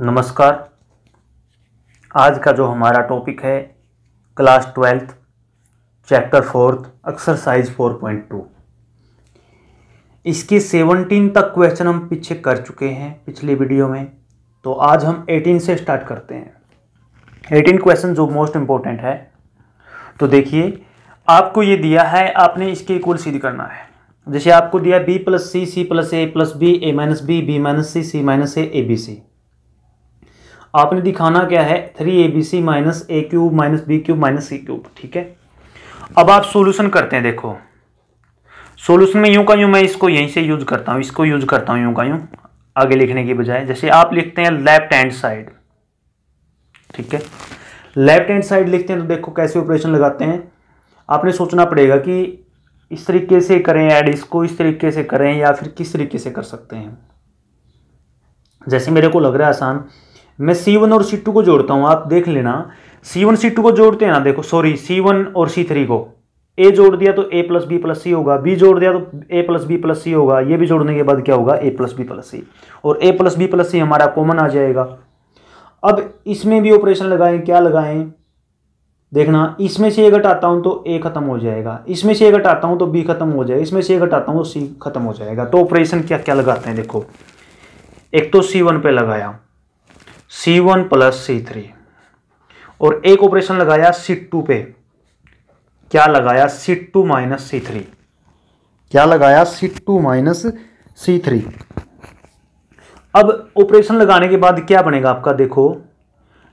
नमस्कार आज का जो हमारा टॉपिक है class twelfth chapter fourth exercise four point two इसके सेवनटीन तक क्वेश्चन हम पीछे कर चुके हैं पिछले वीडियो में तो आज हम एटीन से स्टार्ट करते हैं एटीन क्वेश्चन जो मोस्ट इम्पोर्टेंट है तो देखिए आपको ये दिया है आपने इसके इक्वल सीध करना है जैसे आपको दिया B plus C C plus A plus B A minus B B minus C C minus A A B C आपने दिखाना क्या है three A B C minus A cube minus B cube minus C cube ठीक है अब आप solution करते हैं देखो सोल्यूशन में यूं का यूं मैं इसको यहीं से यूज करता हूं इसको यूज करता हूं यूं का यूं आगे लिखने की बजाय जैसे आप लिखते हैं लेफ्ट हैंड साइड ठीक है लेफ्ट हैंड साइड लिखते हैं तो देखो कैसे ऑपरेशन लगाते हैं आपने सोचना पड़ेगा कि इस तरीके से करें ऐड इसको इस तरीके से करें या फिर किस तरीके से कर सकते हैं जैसे मेरे को लग रहा है आसान मैं सी वन और सी टू को जोड़ता हूँ आप देख लेना सी वन सी टू को जोड़ते हैं ना देखो सॉरी सी वन और सी थ्री को ए जोड़ दिया तो ए प्लस बी प्लस सी होगा बी जोड़ दिया तो ए प्लस बी प्लस सी होगा ये भी जोड़ने के बाद क्या होगा ए प्लस बी प्लस सी और A plus B plus C हमारा कॉमन आ जाएगा अब इसमें भी ऑपरेशन लगाएं क्या लगाएं देखना इसमें से ये घटाता हूँ तो ए खत्म हो जाएगा इसमें से ये घटाता हूँ तो बी खत्म हो जाएगा इसमें से ये घटाता हूँ तो सी खत्म हो जाएगा तो ऑपरेशन क्या क्या लगाते हैं देखो एक तो सी वन पे लगाया C one plus C three और एक ऑपरेशन लगाया सी टू पे क्या लगाया C two minus C three क्या लगाया C two minus C three अब ऑपरेशन लगाने के बाद क्या बनेगा आपका देखो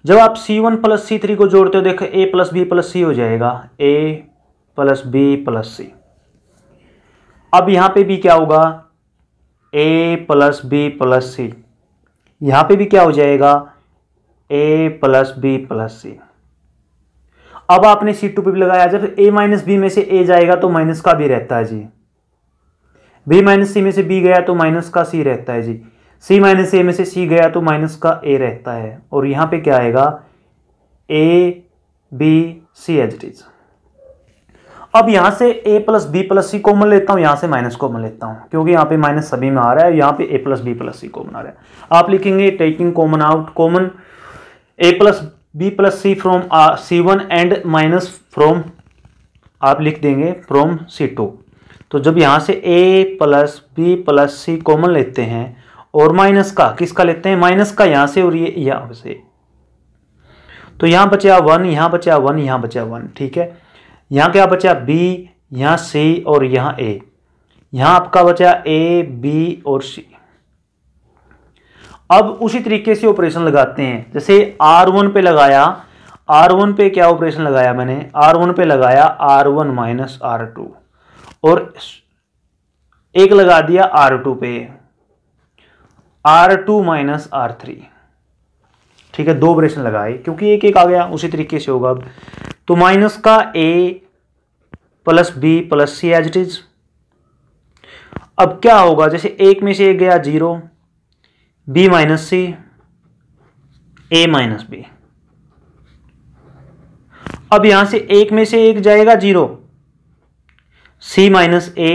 जब आप C one plus C three को जोड़ते हो देखो ए प्लस बी प्लस सी हो जाएगा ए प्लस बी प्लस सी अब यहां पे भी क्या होगा ए प्लस बी प्लस सी यहां पे भी क्या हो जाएगा ए प्लस बी प्लस सी अब आपने सी टू पे भी लगाया जब ए माइनस बी में से ए जाएगा तो माइनस का बी रहता है जी बी माइनस सी में से बी गया तो माइनस का सी रहता है जी सी माइनस ए में से सी गया तो माइनस का ए रहता है और यहां पे क्या आएगा A B C as it is अब यहां से a plus B plus C common लेता हूं यहां से माइनस कॉमन लेता हूं क्योंकि यहां पे माइनस सभी में आ रहा है यहां पे a plus B plus C common आ रहा है आप लिखेंगे taking common out common a plus B plus C from C one and minus from आप लिख देंगे फ्रॉम सी टू तो जब यहां से a plus B plus C common लेते हैं और माइनस का किसका लेते हैं माइनस का यहां से और ये यहां से तो यहां बचा वन यहां बचा वन यहां बचा वन ठीक है यहाँ क्या बचा बी यहाँ सी और यहाँ ए यहाँ आपका बचा ए बी और सी अब उसी तरीके से ऑपरेशन लगाते हैं जैसे आर वन पे लगाया आर वन पे क्या ऑपरेशन लगाया मैंने आर वन पे लगाया R one minus R two और एक लगा दिया आर टू पे R two minus R three ठीक है दो ऑपरेशन लगाए क्योंकि एक एक आ गया उसी तरीके से होगा अब तो माइनस का a plus B plus c as it is अब क्या होगा जैसे एक में से एक गया zero b minus c a minus b अब यहां से एक में से एक जाएगा जीरो सी माइनस ए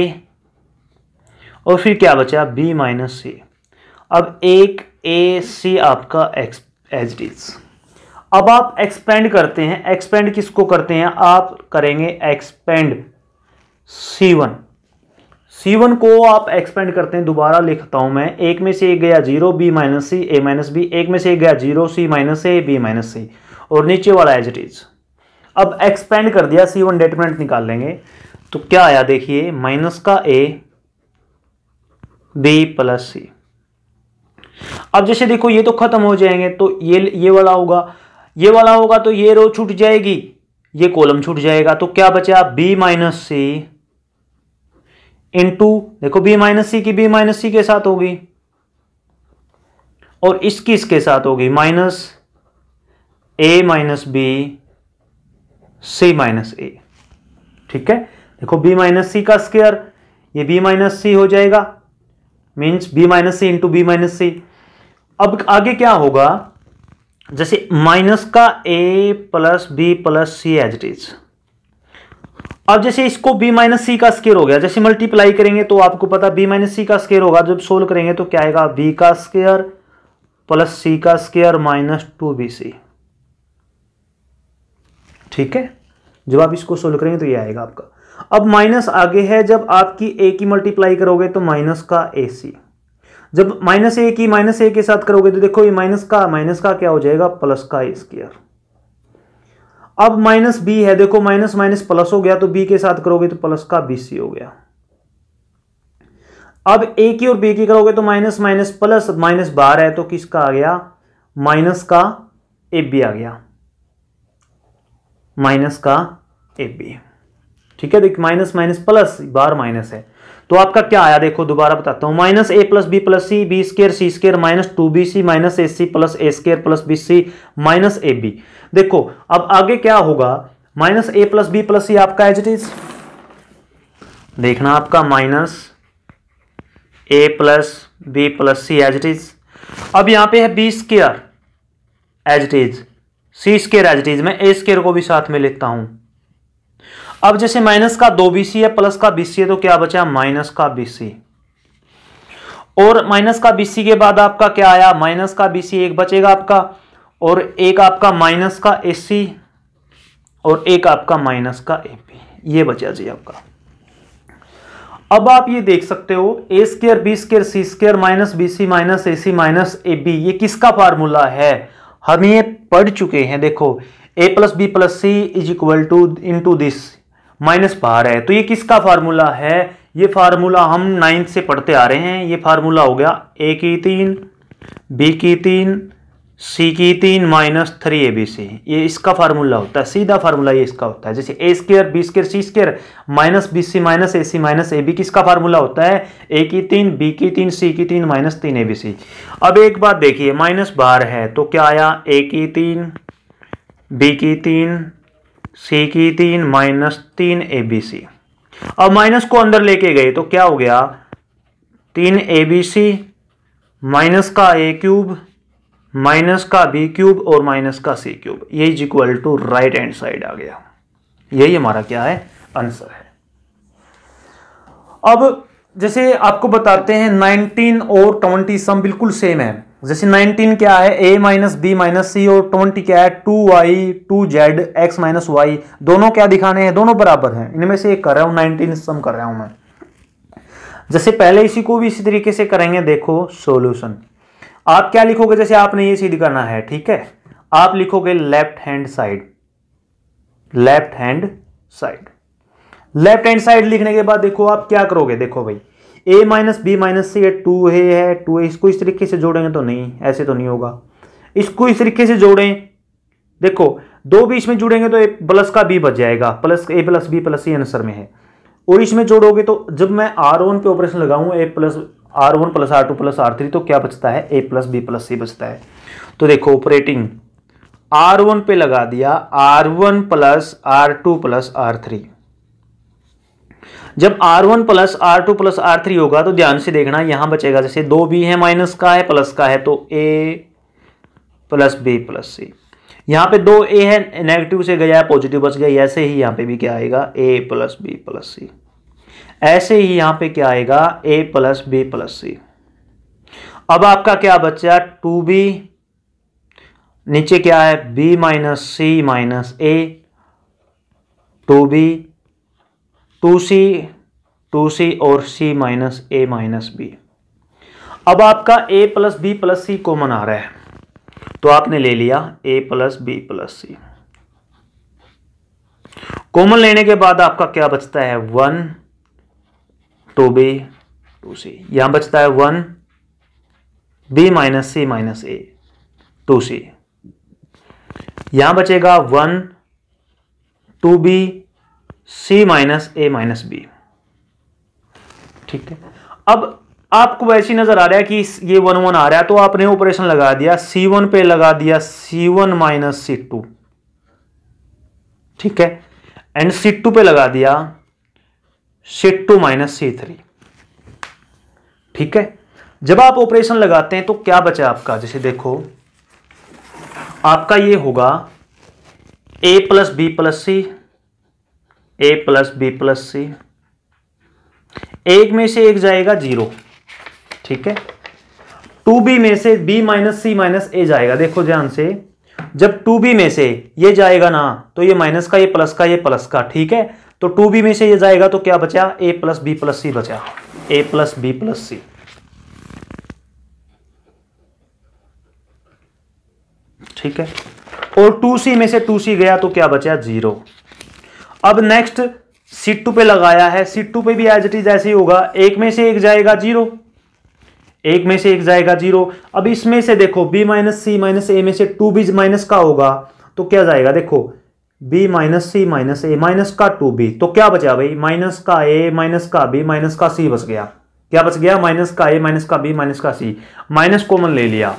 और फिर क्या बचा बी माइनस सी अब एक ए सी आपका एक्स एज डीज़ अब आप एक्सपेंड करते हैं एक्सपेंड किसको करते हैं आप करेंगे expand C one C one को आप एक्सपेंड करते हैं दोबारा लिखता हूं मैं एक में से एक गया zero b minus c a minus b एक में से एक गया zero c minus a b minus c और नीचे वाला एज इट इज अब एक्सपेंड कर दिया सी वन डेटमेंट निकाल लेंगे तो क्या आया देखिए माइनस का ए बी प्लस सी अब जैसे देखो ये तो खत्म हो जाएंगे तो ये ये वाला होगा ये वाला होगा तो ये रो छूट जाएगी ये कॉलम छूट जाएगा तो क्या बचा बी माइनस सी इंटू देखो बी माइनस सी की बी माइनस सी के साथ होगी और इसकी इसके साथ होगी minus a minus b C minus a ठीक है देखो बी माइनस सी का स्केयर ये बी माइनस सी हो जाएगा means b minus c into b minus c अब आगे क्या होगा जैसे माइनस का a plus B plus c as it is अब जैसे इसको बी माइनस सी का स्केयर हो गया जैसे मल्टीप्लाई करेंगे तो आपको पता बी माइनस सी का स्केयर होगा जब सोल्व करेंगे तो क्या आएगा बी का स्केयर प्लस सी का square minus two b c ठीक है जब आप इसको सोल्व करेंगे तो ये आएगा आपका अब माइनस आगे है जब आपकी ए की मल्टीप्लाई करोगे तो माइनस का ए सी जब माइनस ए की माइनस ए के साथ करोगे तो देखो ये माइनस का माइनस का क्या हो जाएगा प्लस का स्क्वायर अब माइनस बी है देखो माइनस माइनस प्लस हो गया तो बी के साथ करोगे तो प्लस का बी सी हो गया अब ए की और बी की करोगे तो माइनस माइनस प्लस माइनस बार है तो किसका आ गया माइनस का ए बी आ गया माइनस का ए बी ठीक है देखिए माइनस माइनस प्लस बार माइनस है तो आपका क्या आया देखो दोबारा बताता हूँ minus a plus B plus c b square c square minus two b C minus a c plus a square plus b C minus a b देखो अब आगे क्या होगा minus a plus B plus c आपका as it is देखना आपका minus a plus B plus c as it is अब यहां पे है b square as it is c square as it is मैं ए स्केयर को भी साथ में लेता हूं अब जैसे माइनस का दो बी है प्लस का बी है तो क्या बचा माइनस का बी और माइनस का बी के बाद आपका क्या आया माइनस का बी एक बचेगा आपका और एक आपका माइनस का ए और एक आपका माइनस का ए ये बचा जी आपका अब आप ये देख सकते हो a square b square c square minus b C minus a c minus a b ये किसका फार्मूला है हम ये पढ़ चुके हैं देखो ए plus B plus c is equal to into this minus बाहर है तो ये किसका फार्मूला है ये फार्मूला हम नाइन्थ से पढ़ते आ रहे हैं ये फार्मूला हो गया ए की तीन बी की तीन सी की तीन minus three A B C ये इसका फार्मूला होता है सीधा फार्मूला ये इसका होता है जैसे a square b square c square minus b C minus a c minus a b किसका फार्मूला होता है ए की तीन बी की तीन सी की तीन माइनस तीन ए बी सी अब एक बात देखिए माइनस बार है तो क्या आया ए की तीन बी की तीन सी की तीन माइनस तीन ए बी सी अब माइनस को अंदर लेके गए तो क्या हो गया तीन ए बी सी माइनस का ए क्यूब माइनस का बी क्यूब और माइनस का सी क्यूब ये is equal to right hand side आ गया यही हमारा क्या है आंसर है अब जैसे आपको बताते हैं 19 और 20 सम बिल्कुल सेम है जैसे 19 क्या है a minus b minus c और 20 क्या है two y two z x minus y दोनों क्या दिखाने हैं दोनों बराबर हैं इनमें से एक कर रहा हूँ नाइनटीन सम कर रहा हूँ मैं जैसे पहले इसी को भी इसी तरीके से करेंगे देखो सोल्यूशन आप क्या लिखोगे जैसे आपने ये सीध करना है ठीक है आप लिखोगे left hand side left hand side left hand side लिखने के बाद देखो आप क्या करोगे देखो भाई a minus b minus C two a है टू ए इसको इस तरीके से जोड़ेंगे तो नहीं ऐसे तो नहीं होगा इसको इस तरीके से जोड़ें देखो दो बीच में जुड़ेंगे तो ए प्लस का बी बच जाएगा प्लस ए plus B plus c answer में है और इसमें जोड़ोगे तो जब मैं आर वन पे ऑपरेशन लगाऊं a plus R one plus R two plus R three तो क्या बचता है a plus B plus c बचता है तो देखो ऑपरेटिंग आर वन पे लगा दिया R one plus R two plus R three जब R one plus R two plus R three होगा तो ध्यान से देखना यहां बचेगा जैसे दो बी है माइनस का है प्लस का है तो ए प्लस बी प्लस सी यहां पे दो ए है नेगेटिव से गया पॉजिटिव बच गया ऐसे ही यहां पे भी क्या आएगा a plus B plus c ऐसे ही यहां पे क्या आएगा ए प्लस बी प्लस सी अब आपका क्या बचा टू बी नीचे क्या है b minus c minus a two b two c two c और c minus a minus b अब आपका a plus B plus C common आ रहा है तो आपने ले लिया a plus B plus C common लेने के बाद आपका क्या बचता है one two b two c यहां बचता है one b minus c minus a two c यहां बचेगा one two b C minus a minus b ठीक है अब आपको ऐसी नजर आ रहा है कि ये वन वन आ रहा है तो आपने ऑपरेशन लगा दिया सी वन पे लगा दिया सी वन माइनस सी टू ठीक है एंड सी टू पे लगा दिया C two minus C three ठीक है जब आप ऑपरेशन लगाते हैं तो क्या बचा आपका जैसे देखो आपका ये होगा ए plus B plus c a plus B plus c एक में से एक जाएगा जीरो ठीक है टू बी में से b minus c minus a जाएगा देखो ध्यान से जब टू बी में से ये जाएगा ना तो ये माइनस का ये प्लस का ये प्लस का ठीक है तो टू बी में से ये जाएगा तो क्या बचा a plus B plus c बचा a plus B plus c ठीक है और टू सी में से टू सी गया तो क्या बचा जीरो अब नेक्स्ट सीट टू पे लगाया है सीट टू पे भी एज इट इज ऐसे ही होगा एक में से एक जाएगा जीरो एक में से एक जाएगा जीरो अब इसमें से देखो b minus c minus a में से टू बी माइनस का होगा तो क्या जाएगा देखो b minus c minus a minus का टू बी तो क्या बचा भाई माइनस का a माइनस का b माइनस का c बच गया क्या बच गया माइनस का ए माइनस का बी माइनस का सी माइनस कॉमन ले लिया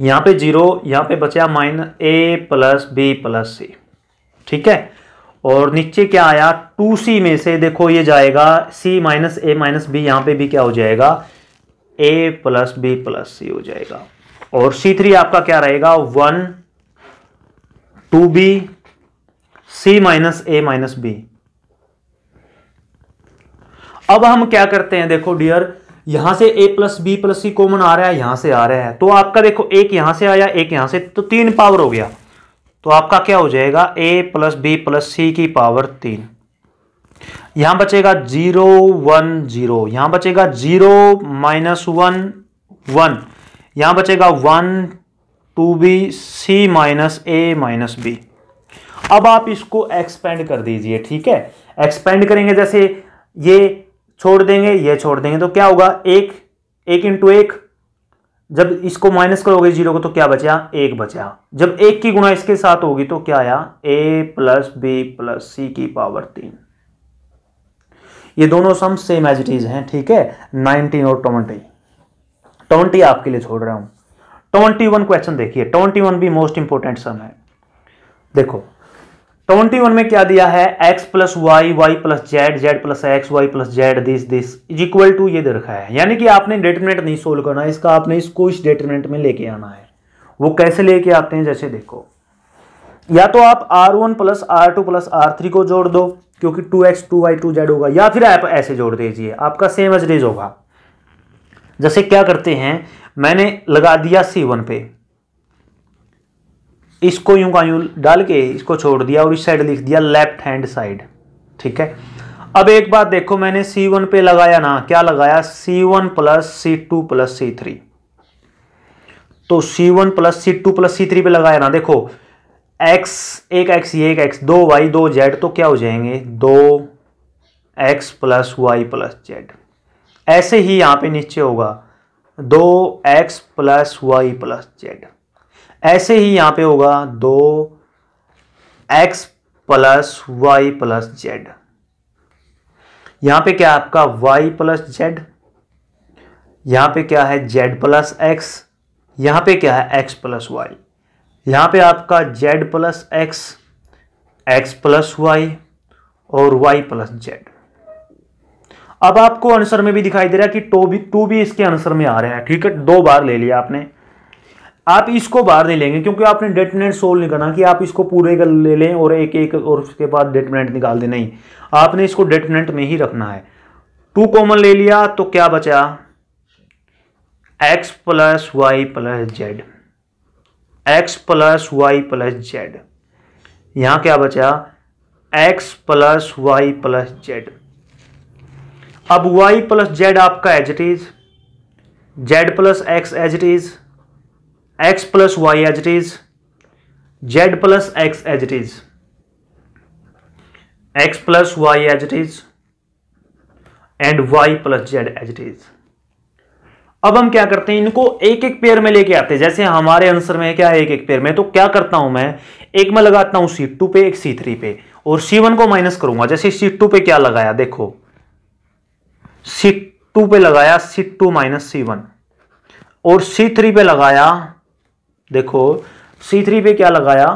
यहां पे जीरो यहां पे बचा minus a plus B plus c ठीक है और नीचे क्या आया टू सी में से देखो ये जाएगा c minus a minus b यहां पे भी क्या हो जाएगा ए प्लस बी प्लस सी हो जाएगा और सी थ्री आपका क्या रहेगा one two b C minus a minus b अब हम क्या करते हैं देखो डियर यहां से a plus B plus C common आ रहा है यहां से आ रहा है तो आपका देखो एक यहां से आया एक यहां से तो तीन पावर हो गया तो आपका क्या हो जाएगा a plus B plus c की पावर तीन यहां बचेगा जीरो वन जीरो यहां बचेगा जीरो माइनस वन वन यहां बचेगा one two b C minus a minus b अब आप इसको एक्सपेंड कर दीजिए ठीक है एक्सपेंड करेंगे जैसे ये छोड़ देंगे ये छोड़ देंगे तो क्या होगा एक एक इंटू एक जब इसको माइनस करोगे जीरो को तो क्या बचा एक बचा जब एक की गुणा इसके साथ होगी तो क्या आया a plus B plus c की पावर तीन ये दोनों sum same as it is हैं ठीक है नाइनटीन और ट्वेंटी ट्वेंटी आपके लिए छोड़ रहा हूं ट्वेंटी वन क्वेश्चन देखिए ट्वेंटी वन भी मोस्ट इंपोर्टेंट सम है देखो ट्वेंटी वन में क्या दिया है x plus y y plus z z plus x y plus z this this is equal to ये दे रखा है यानी कि आपने डिटर्मिनेंट नहीं सोल्व करना इसका आपने इसको इस डिटर्मिनेंट में लेके आना है वो कैसे लेके आते हैं जैसे देखो या तो आप R one plus R two plus R three को जोड़ दो क्योंकि two x two y two z होगा या फिर आप ऐसे जोड़ दीजिए आपका सेम एज रेज होगा जैसे क्या करते हैं मैंने लगा दिया सी वन पे इसको यूं का यूं डाल के इसको छोड़ दिया और इस साइड लिख दिया लेफ्ट हैंड साइड ठीक है अब एक बात देखो मैंने C1 पे लगाया ना क्या लगाया C1 one plus C two plus C three तो C1 plus C two plus C three पे लगाया ना देखो x एक x ये एक x दो y दो z तो क्या हो जाएंगे दो x plus y plus z ऐसे ही यहां पे नीचे होगा दो x plus y plus z ऐसे ही यहां पे होगा दो x plus y plus z यहां पे क्या आपका वाई प्लस जेड यहां पे क्या है जेड प्लस एक्स यहां पे क्या है एक्स प्लस वाई यहां पे आपका z plus x x plus y और वाई प्लस जेड अब आपको आंसर में भी दिखाई दे रहा है कि टू भी टू भी इसके आंसर में आ रहा है ठीक है दो बार ले लिया आपने आप इसको बाहर नहीं लेंगे क्योंकि आपने डेटमिनेंट सोल्व नहीं करना कि आप इसको पूरे कर ले लें और एक एक और उसके बाद डेटमिनेंट निकाल दें नहीं आपने इसको डेटमिनेंट में ही रखना है टू कॉमन ले लिया तो क्या बचा x plus y plus z x plus y plus z यहां क्या बचा x plus y plus z अब वाई प्लस जेड आपका as it is z plus x as it is x plus y as it is z plus x as it is x plus y as it is and y plus z as it is अब हम क्या करते हैं इनको एक एक pair में लेके आते हैं जैसे हमारे आंसर में क्या है एक एक पेयर में तो क्या करता हूं मैं एक में लगाता हूं सी टू पे एक सी थ्री पे और सी वन को माइनस करूंगा जैसे सी टू पे क्या लगाया देखो सी टू पे लगाया C two minus C one और सी थ्री पे लगाया देखो सी थ्री पे क्या लगाया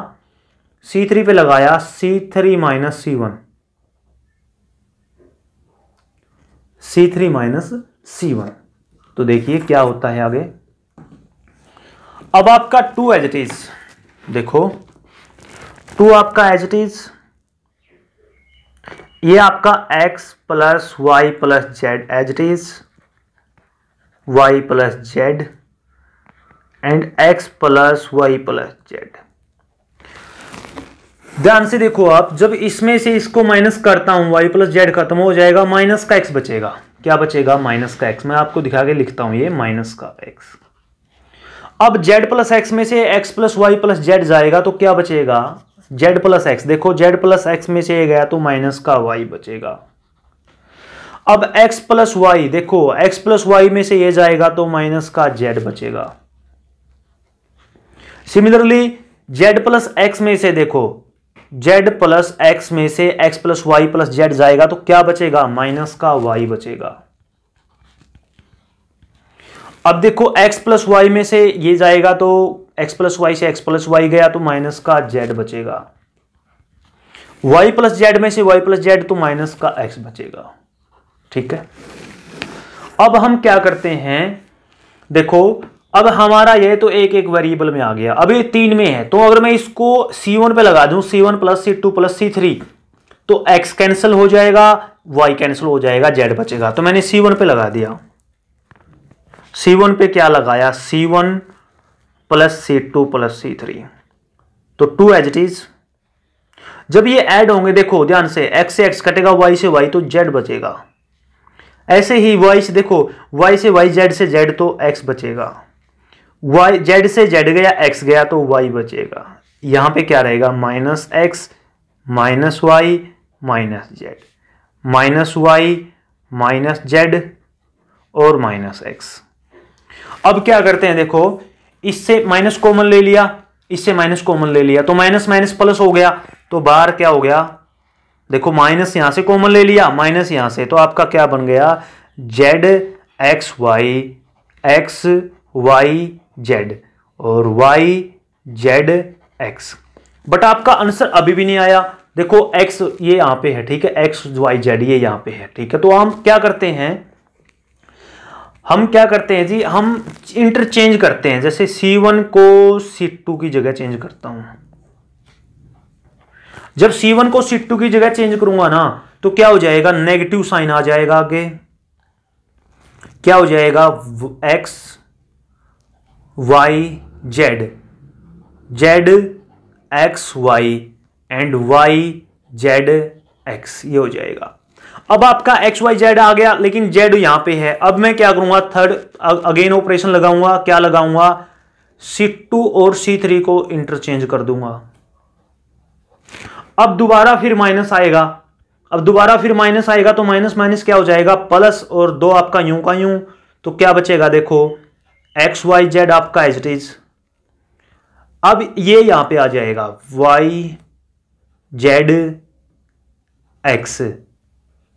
सी थ्री पे लगाया C three minus C one C three minus C one तो देखिए क्या होता है आगे अब आपका टू एज इट इज देखो टू आपका एज इट इज ये आपका x plus y plus z as it is y plus z and x plus y plus z ध्यान से देखो आप जब इसमें से इसको माइनस करता हूं वाई प्लस जेड खत्म हो जाएगा माइनस का एक्स बचेगा क्या बचेगा माइनस का एक्स मैं आपको दिखा के लिखता हूं ये माइनस का एक्स अब जेड प्लस एक्स में से x plus y plus z जाएगा तो क्या बचेगा जेड प्लस एक्स देखो जेड प्लस एक्स में से गया तो माइनस का वाई बचेगा अब एक्स प्लस वाई देखो एक्स प्लस वाई में से ये जाएगा तो माइनस का जेड बचेगा सिमिलरली जेड प्लस एक्स में से देखो जेड प्लस एक्स में से x plus y plus z जाएगा तो क्या बचेगा माइनस का वाई बचेगा अब देखो एक्स प्लस वाई में से ये जाएगा तो एक्स प्लस वाई से एक्स प्लस वाई गया तो माइनस का जेड बचेगा वाई प्लस जेड में से वाई प्लस जेड तो माइनस का एक्स बचेगा ठीक है अब हम क्या करते हैं देखो अब हमारा यह तो एक एक वेरिएबल में आ गया अब ये तीन में है तो अगर मैं इसको सी वन पे लगा दूं C one plus C two plus C three तो एक्स कैंसिल हो जाएगा वाई कैंसिल हो जाएगा जेड बचेगा तो मैंने सी वन पे लगा दिया सी वन पे क्या लगाया C one plus C two plus C three तो टू एज इट इज जब ये ऐड होंगे देखो ध्यान से एक्स से एक्स कटेगा वाई से वाई तो जेड बचेगा ऐसे ही वाई से देखो वाई से वाई जेड से जेड तो एक्स बचेगा वाई जेड से जेड गया एक्स गया तो वाई बचेगा यहां पे क्या रहेगा minus X minus Y minus Z minus Y minus Z और माइनस एक्स अब क्या करते हैं देखो इससे माइनस कॉमन ले लिया इससे माइनस कॉमन ले लिया तो माइनस माइनस प्लस हो गया तो बाहर क्या हो गया देखो माइनस यहां से कॉमन ले लिया माइनस यहां से तो आपका क्या बन गया Z X Y X Y Z और वाई जेड एक्स बट आपका आंसर अभी भी नहीं आया देखो एक्स ये यहां पे है ठीक है एक्स वाई जेड ये यहां पे है ठीक है तो हम क्या करते हैं हम क्या करते हैं जी हम इंटरचेंज करते हैं जैसे सी वन को C2 टू की जगह चेंज करता हूं जब सी वन को C2 टू की जगह चेंज करूंगा ना तो क्या हो जाएगा नेगेटिव साइन आ जाएगा आगे क्या हो जाएगा X Y Z Z X Y and Y Z X ये हो जाएगा अब आपका एक्स वाई जेड आ गया लेकिन जेड यहां पे है अब मैं क्या करूंगा थर्ड अगेन ऑपरेशन लगाऊंगा क्या लगाऊंगा सी टू और सी थ्री को इंटरचेंज कर दूंगा अब दोबारा फिर माइनस आएगा अब दोबारा फिर माइनस आएगा तो माइनस माइनस क्या हो जाएगा प्लस और दो आपका यूं का यूं तो क्या बचेगा देखो एक्स वाई जेड आपका एज इट इज अब ये यहां पे आ जाएगा Y Z X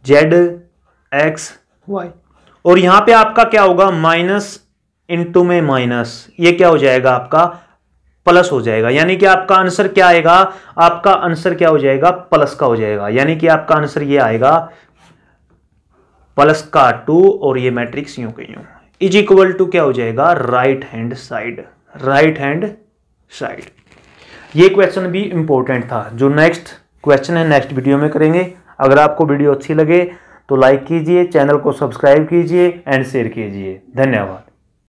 Z X Y और यहां पे आपका क्या होगा माइनस इंटू में माइनस ये क्या हो जाएगा आपका प्लस हो जाएगा यानी कि आपका आंसर क्या आएगा आपका आंसर क्या हो जाएगा प्लस का हो जाएगा यानी कि आपका आंसर ये आएगा प्लस का टू और ये मैट्रिक्स यूं के यूं इज इक्वल टू क्या हो जाएगा right hand side right hand side ये क्वेश्चन भी इंपॉर्टेंट था जो नेक्स्ट क्वेश्चन है नेक्स्ट वीडियो में करेंगे अगर आपको वीडियो अच्छी लगे तो लाइक कीजिए चैनल को सब्सक्राइब कीजिए एंड शेयर कीजिए धन्यवाद